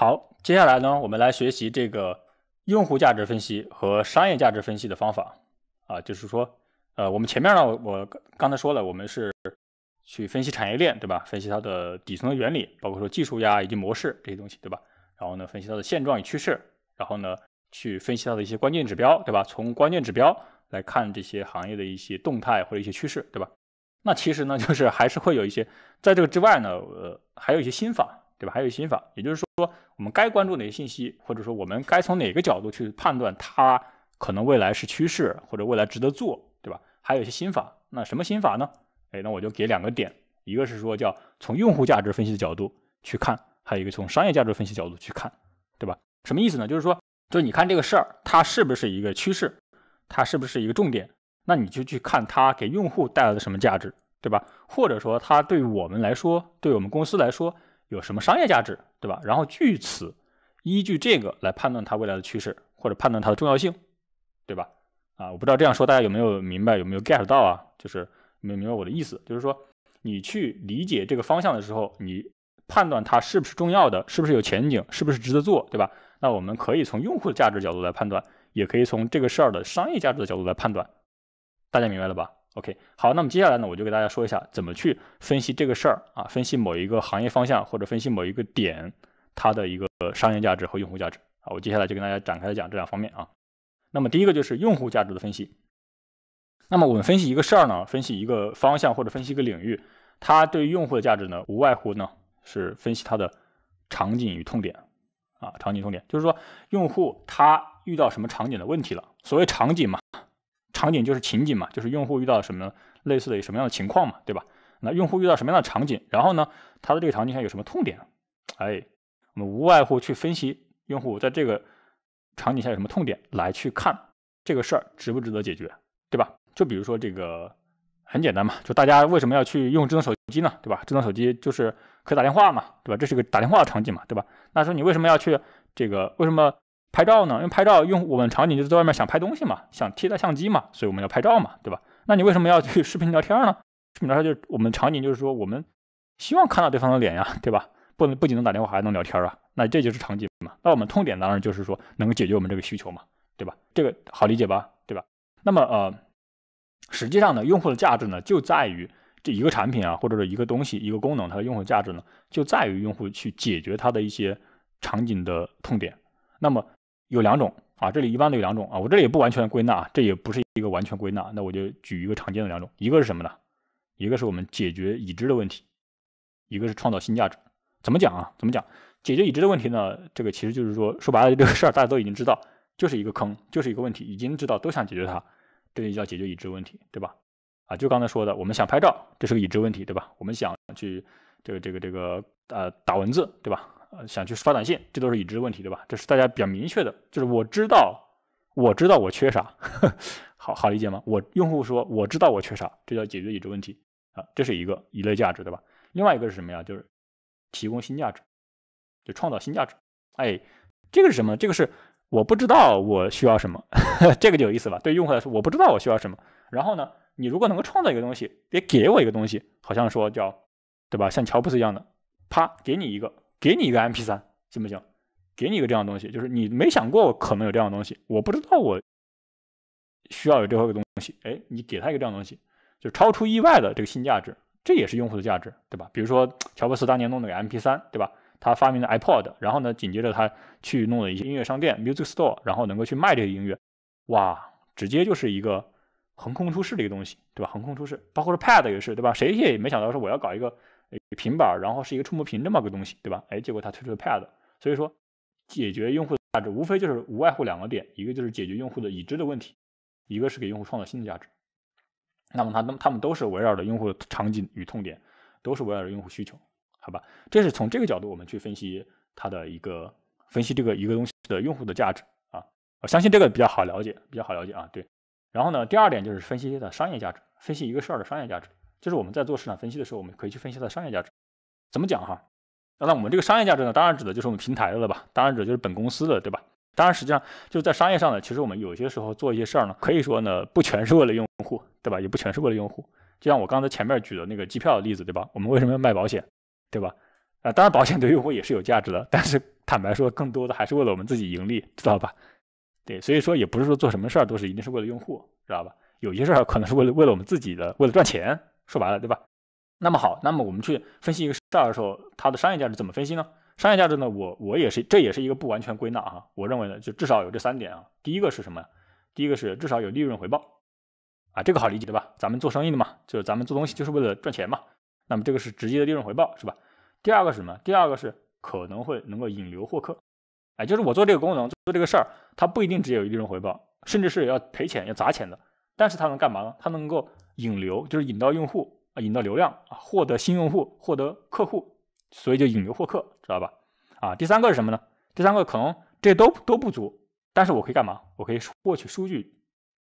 好，接下来呢，我们来学习这个用户价值分析和商业价值分析的方法啊，就是说，呃，我们前面呢，我刚才说了，我们是去分析产业链，对吧？分析它的底层的原理，包括说技术呀，以及模式这些东西，对吧？然后呢，分析它的现状与趋势，然后呢，去分析它的一些关键指标，对吧？从关键指标来看这些行业的一些动态或者一些趋势，对吧？那其实呢，就是还是会有一些在这个之外呢，呃，还有一些新法。对吧？还有心法，也就是说，我们该关注哪些信息，或者说我们该从哪个角度去判断它可能未来是趋势或者未来值得做，对吧？还有一些心法，那什么心法呢？哎，那我就给两个点，一个是说叫从用户价值分析的角度去看，还有一个从商业价值分析角度去看，对吧？什么意思呢？就是说，就是你看这个事儿它是不是一个趋势，它是不是一个重点，那你就去看它给用户带来的什么价值，对吧？或者说它对我们来说，对我们公司来说。有什么商业价值，对吧？然后据此，依据这个来判断它未来的趋势，或者判断它的重要性，对吧？啊，我不知道这样说大家有没有明白，有没有 get 到啊？就是没明白我的意思，就是说你去理解这个方向的时候，你判断它是不是重要的，是不是有前景，是不是值得做，对吧？那我们可以从用户的价值角度来判断，也可以从这个事儿的商业价值的角度来判断，大家明白了吧？OK，好，那么接下来呢，我就给大家说一下怎么去分析这个事儿啊，分析某一个行业方向或者分析某一个点它的一个商业价值和用户价值。好，我接下来就跟大家展开来讲这两方面啊。那么第一个就是用户价值的分析。那么我们分析一个事儿呢，分析一个方向或者分析一个领域，它对用户的价值呢，无外乎呢是分析它的场景与痛点啊，场景痛点就是说用户他遇到什么场景的问题了。所谓场景嘛。场景就是情景嘛，就是用户遇到什么类似的什么样的情况嘛，对吧？那用户遇到什么样的场景，然后呢，他的这个场景下有什么痛点？哎，我们无外乎去分析用户在这个场景下有什么痛点，来去看这个事儿值不值得解决，对吧？就比如说这个很简单嘛，就大家为什么要去用智能手机呢？对吧？智能手机就是可以打电话嘛，对吧？这是个打电话的场景嘛，对吧？那说你为什么要去这个？为什么？拍照呢？因为拍照用我们场景就是在外面想拍东西嘛，想替代相机嘛，所以我们要拍照嘛，对吧？那你为什么要去视频聊天呢？视频聊天就是我们场景就是说我们希望看到对方的脸呀，对吧？不能不仅能打电话还能聊天啊，那这就是场景嘛。那我们痛点当然就是说能够解决我们这个需求嘛，对吧？这个好理解吧，对吧？那么呃，实际上呢，用户的价值呢就在于这一个产品啊，或者是一个东西、一个功能，它的用户价值呢就在于用户去解决它的一些场景的痛点。那么有两种啊，这里一般的有两种啊，我这里也不完全归纳啊，这也不是一个完全归纳，那我就举一个常见的两种，一个是什么呢？一个是我们解决已知的问题，一个是创造新价值，怎么讲啊？怎么讲？解决已知的问题呢？这个其实就是说，说白了，这个事儿大家都已经知道，就是一个坑，就是一个问题，已经知道都想解决它，这就叫解决已知问题，对吧？啊，就刚才说的，我们想拍照，这是个已知问题，对吧？我们想去这个这个这个呃打文字，对吧？呃，想去发短信，这都是已知问题，对吧？这是大家比较明确的，就是我知道，我知道我缺啥，好好理解吗？我用户说我知道我缺啥，这叫解决已知问题啊，这是一个一类价值，对吧？另外一个是什么呀？就是提供新价值，就创造新价值。哎，这个是什么？这个是我不知道我需要什么，这个就有意思了。对用户来说，我不知道我需要什么。然后呢，你如果能够创造一个东西，别给我一个东西，好像说叫，对吧？像乔布斯一样的，啪，给你一个。给你一个 MP 三，行不行？给你一个这样的东西，就是你没想过可能有这样的东西，我不知道我需要有这一个东西，哎，你给他一个这样的东西，就超出意外的这个新价值，这也是用户的价值，对吧？比如说乔布斯当年弄那个 MP 三，对吧？他发明的 iPod，然后呢，紧接着他去弄了一些音乐商店 Music Store，然后能够去卖这些音乐，哇，直接就是一个横空出世的一个东西，对吧？横空出世，包括是 Pad 也是，对吧？谁也没想到说我要搞一个。平板，然后是一个触摸屏这么个东西，对吧？哎，结果他推出了 Pad，所以说解决用户价值无非就是无外乎两个点，一个就是解决用户的已知的问题，一个是给用户创造新的价值。那么他、他们都是围绕着用户的场景与痛点，都是围绕着用户需求，好吧？这是从这个角度我们去分析它的一个分析这个一个东西的用户的价值啊，我相信这个比较好了解，比较好了解啊，对。然后呢，第二点就是分析它的商业价值，分析一个事儿的商业价值。就是我们在做市场分析的时候，我们可以去分析它的商业价值，怎么讲哈？那我们这个商业价值呢，当然指的就是我们平台的了吧，当然指的就是本公司的，对吧？当然实际上就是在商业上呢，其实我们有些时候做一些事儿呢，可以说呢不全是为了用户，对吧？也不全是为了用户。就像我刚才前面举的那个机票的例子，对吧？我们为什么要卖保险，对吧？啊，当然保险对用户也是有价值的，但是坦白说，更多的还是为了我们自己盈利，知道吧？对，所以说也不是说做什么事儿都是一定是为了用户，知道吧？有些事儿可能是为了为了我们自己的为了赚钱。说白了，对吧？那么好，那么我们去分析一个事儿的时候，它的商业价值怎么分析呢？商业价值呢，我我也是，这也是一个不完全归纳啊。我认为呢，就至少有这三点啊。第一个是什么第一个是至少有利润回报啊，这个好理解对吧？咱们做生意的嘛，就是咱们做东西就是为了赚钱嘛。那么这个是直接的利润回报，是吧？第二个是什么？第二个是可能会能够引流获客，哎，就是我做这个功能做这个事儿，它不一定只有利润回报，甚至是要赔钱要砸钱的。但是它能干嘛呢？它能够。引流就是引到用户啊，引到流量啊，获得新用户，获得客户，所以就引流获客，知道吧？啊，第三个是什么呢？第三个可能这都都不足，但是我可以干嘛？我可以获取数据，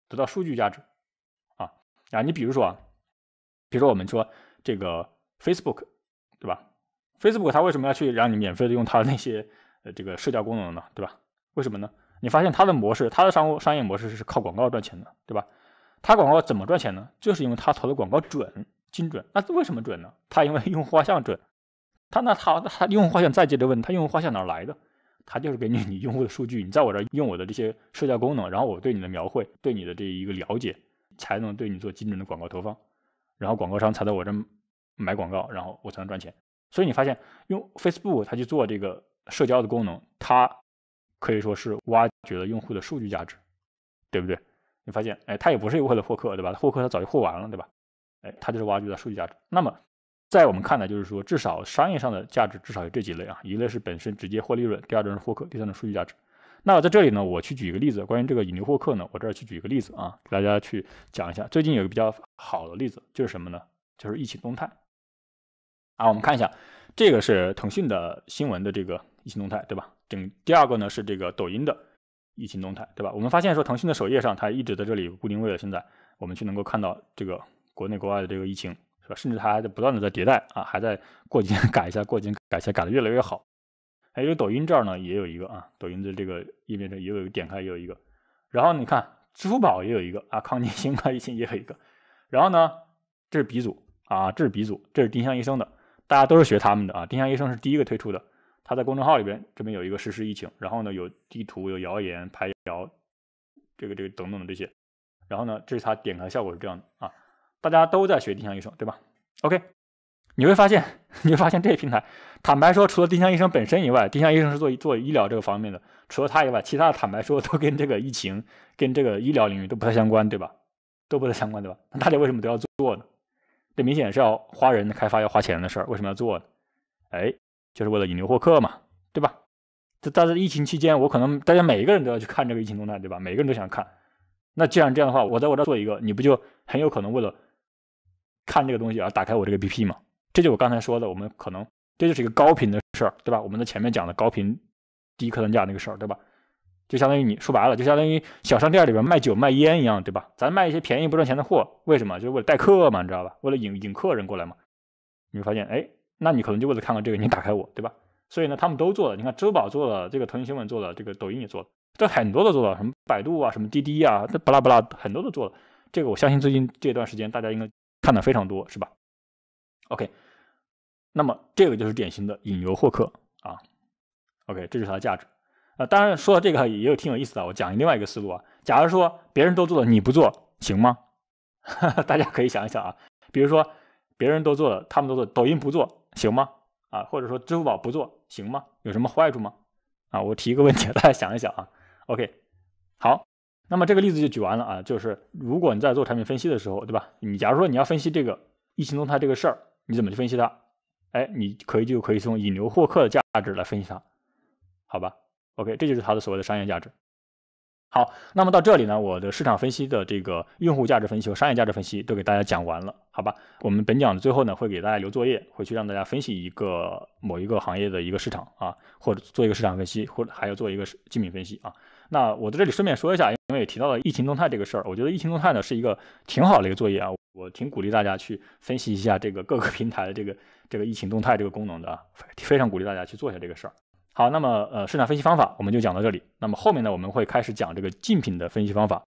得到数据价值啊啊！你比如说，啊，比如说我们说这个 Facebook 对吧？Facebook 它为什么要去让你免费的用它的那些呃这个社交功能呢？对吧？为什么呢？你发现它的模式，它的商务商业模式是靠广告赚钱的，对吧？他广告怎么赚钱呢？就是因为他投的广告准，精准。那为什么准呢？他因为用户画像准。他那他他用户画像再接着问他用户画像哪来的？他就是根据你用户的数据，你在我这儿用我的这些社交功能，然后我对你的描绘，对你的这一个了解，才能对你做精准的广告投放，然后广告商才在我这买广告，然后我才能赚钱。所以你发现，用 Facebook 他去做这个社交的功能，他可以说是挖掘了用户的数据价值，对不对？你发现，哎，它也不是为了获客，对吧？获客它早就获完了，对吧？哎，它就是挖掘的数据价值。那么，在我们看来，就是说，至少商业上的价值，至少有这几类啊。一类是本身直接获利润，第二种是获客，第三种数据价值。那在这里呢，我去举一个例子，关于这个引流获客呢，我这儿去举一个例子啊，给大家去讲一下。最近有一个比较好的例子，就是什么呢？就是疫情动态啊。我们看一下，这个是腾讯的新闻的这个疫情动态，对吧？整第二个呢是这个抖音的。疫情动态，对吧？我们发现说，腾讯的首页上，它一直在这里固定位了。现在我们却能够看到这个国内国外的这个疫情，是吧？甚至它还在不断的在迭代啊，还在过几天改一下，过几天改一下，改的越来越好。还有抖音这儿呢，也有一个啊，抖音的这个页面上也有点开也有一个。然后你看，支付宝也有一个啊，抗击新冠疫情也有一个。然后呢，这是鼻祖啊，这是鼻祖，这是丁香医生的，大家都是学他们的啊，丁香医生是第一个推出的。他在公众号里边，这边有一个实时疫情，然后呢有地图、有谣言排谣，这个、这个等等的这些，然后呢，这是他点开效果是这样的啊，大家都在学丁香医生，对吧？OK，你会发现，你会发现这些平台，坦白说，除了丁香医生本身以外，丁香医生是做做医疗这个方面的，除了他以外，其他的坦白说都跟这个疫情、跟这个医疗领域都不太相关，对吧？都不太相关，对吧？那大家为什么都要做呢？这明显是要花人开发，要花钱的事儿，为什么要做呢？哎。就是为了引流获客嘛，对吧？这但是疫情期间，我可能大家每一个人都要去看这个疫情动态，对吧？每个人都想看。那既然这样的话，我在我这做一个，你不就很有可能为了看这个东西而打开我这个 B P 吗？这就我刚才说的，我们可能这就是一个高频的事儿，对吧？我们的前面讲的高频低客单价那个事儿，对吧？就相当于你说白了，就相当于小商店里边卖酒卖烟一样，对吧？咱卖一些便宜不赚钱的货，为什么？就是为了带客嘛，你知道吧？为了引引客人过来嘛。你会发现，哎。那你可能就为了看看这个，你打开我对吧？所以呢，他们都做了。你看，支付宝做了，这个腾讯新闻做了，这个抖音也做了，这很多都做了。什么百度啊，什么滴滴啊，这巴拉巴拉，很多都做了。这个我相信最近这段时间大家应该看的非常多，是吧？OK，那么这个就是典型的引流获客啊。OK，这是它的价值啊。当然，说到这个也有挺有意思的，我讲另外一个思路啊。假如说别人都做了，你不做行吗？大家可以想一想啊。比如说别人都做了，他们都做，抖音不做。行吗？啊，或者说支付宝不做行吗？有什么坏处吗？啊，我提一个问题，大家想一想啊。OK，好，那么这个例子就举完了啊。就是如果你在做产品分析的时候，对吧？你假如说你要分析这个疫情动态这个事儿，你怎么去分析它？哎，你可以就可以从引流获客的价值来分析它，好吧？OK，这就是它的所谓的商业价值。好，那么到这里呢，我的市场分析的这个用户价值分析和商业价值分析都给大家讲完了，好吧？我们本讲的最后呢，会给大家留作业，回去让大家分析一个某一个行业的一个市场啊，或者做一个市场分析，或者还要做一个竞品分析啊。那我在这里顺便说一下，因为也提到了疫情动态这个事儿，我觉得疫情动态呢是一个挺好的一个作业啊，我挺鼓励大家去分析一下这个各个平台的这个这个疫情动态这个功能的啊，非常鼓励大家去做一下这个事儿。好，那么呃，市场分析方法我们就讲到这里。那么后面呢，我们会开始讲这个竞品的分析方法。